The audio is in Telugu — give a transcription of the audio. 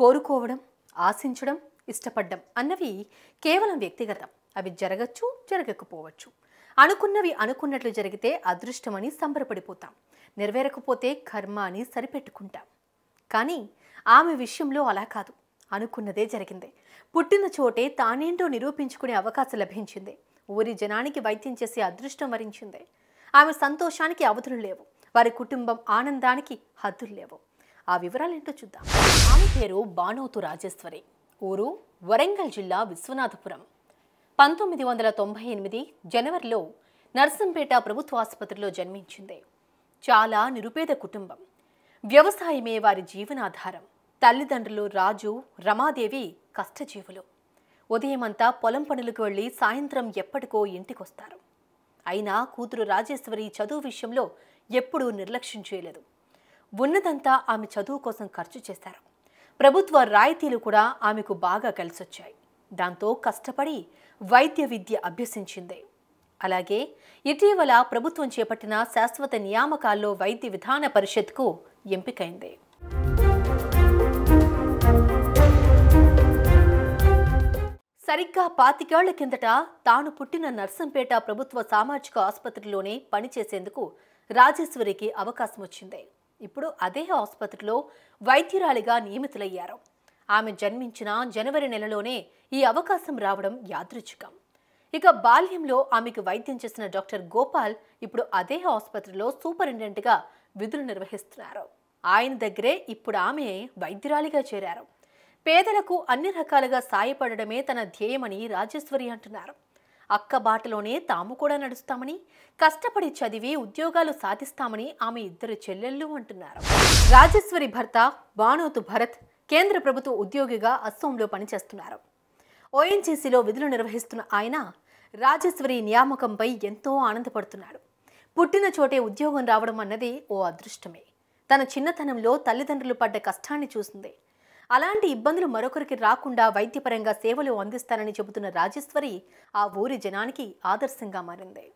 కోరుకోవడం ఆశించడం ఇష్టపడ్డం అన్నవి కేవలం వ్యక్తిగతం అవి జరగచ్చు జరగకపోవచ్చు అనుకున్నవి అనుకున్నట్లు జరిగితే అదృష్టమని సంబరపడిపోతాం నెరవేరకపోతే కర్మ అని సరిపెట్టుకుంటాం కానీ ఆమె విషయంలో అలా కాదు అనుకున్నదే జరిగింది పుట్టిన చోటే తానేంటో నిరూపించుకునే అవకాశం లభించింది ఊరి జనానికి వైద్యం చేసే అదృష్టం వరించింది ఆమె సంతోషానికి అవధులు లేవు వారి కుటుంబం ఆనందానికి హద్దులు లేవు ఆ ఏంటో చూద్దాం ఆమె పేరు బాణోతు రాజేశ్వరి ఊరు వరంగల్ జిల్లా విశ్వనాథపురం పంతొమ్మిది వందల తొంభై ఎనిమిది జనవరిలో నర్సంపేట ప్రభుత్వ ఆసుపత్రిలో జన్మించింది చాలా నిరుపేద కుటుంబం వ్యవసాయమే వారి జీవనాధారం తల్లిదండ్రులు రాజు రమాదేవి కష్టజీవులు ఉదయమంతా పొలం పనులకు వెళ్ళి సాయంత్రం ఎప్పటికో ఇంటికొస్తారు అయినా కూతురు రాజేశ్వరి చదువు విషయంలో ఎప్పుడూ నిర్లక్ష్యం చేయలేదు ఉన్నదంతా ఆమె చదువు కోసం ఖర్చు చేశారు ప్రభుత్వ రాయితీలు కూడా ఆమెకు బాగా కలిసొచ్చాయి దాంతో కష్టపడి వైద్య విద్య అభ్యసించింది అలాగే ఇటీవల ప్రభుత్వం చేపట్టిన శాశ్వత నియామకాల్లో వైద్య విధాన పరిషత్కు ఎంపికైంది సరిగ్గా పాతికేళ్ల కిందట తాను పుట్టిన నర్సంపేట ప్రభుత్వ సామాజిక ఆసుపత్రిలోనే పనిచేసేందుకు రాజేశ్వరికి అవకాశం వచ్చింది ఇప్పుడు అదే ఆసుపత్రిలో వైద్యురాలిగా నియమితులయ్యారు ఆమె జన్మించిన జనవరి నెలలోనే ఈ అవకాశం రావడం యాదృచ్ఛికం ఇక బాల్యంలో ఆమెకు వైద్యం చేసిన డాక్టర్ గోపాల్ ఇప్పుడు అదే ఆసుపత్రిలో సూపరింటెండెంట్గా విధులు నిర్వహిస్తున్నారు ఆయన దగ్గరే ఇప్పుడు ఆమె వైద్యురాలిగా చేరారు పేదలకు అన్ని రకాలుగా సాయపడడమే తన ధ్యేయమని రాజేశ్వరి అంటున్నారు అక్క బాటలోనే తాము కూడా నడుస్తామని కష్టపడి చదివి ఉద్యోగాలు సాధిస్తామని ఆమె ఇద్దరు చెల్లెళ్ళు అంటున్నారు రాజేశ్వరి భర్త బాణోతు భరత్ కేంద్ర ప్రభుత్వ ఉద్యోగిగా అస్సోంలో పనిచేస్తున్నారు ఓఎన్జీసీలో విధులు నిర్వహిస్తున్న ఆయన రాజేశ్వరి నియామకంపై ఎంతో ఆనందపడుతున్నాడు పుట్టిన చోటే ఉద్యోగం రావడం అన్నది ఓ అదృష్టమే తన చిన్నతనంలో తల్లిదండ్రులు పడ్డ కష్టాన్ని చూసింది అలాంటి ఇబ్బందులు మరొకరికి రాకుండా వైద్యపరంగా సేవలు అందిస్తానని చెబుతున్న రాజేశ్వరి ఆ ఊరి జనానికి ఆదర్శంగా మారింది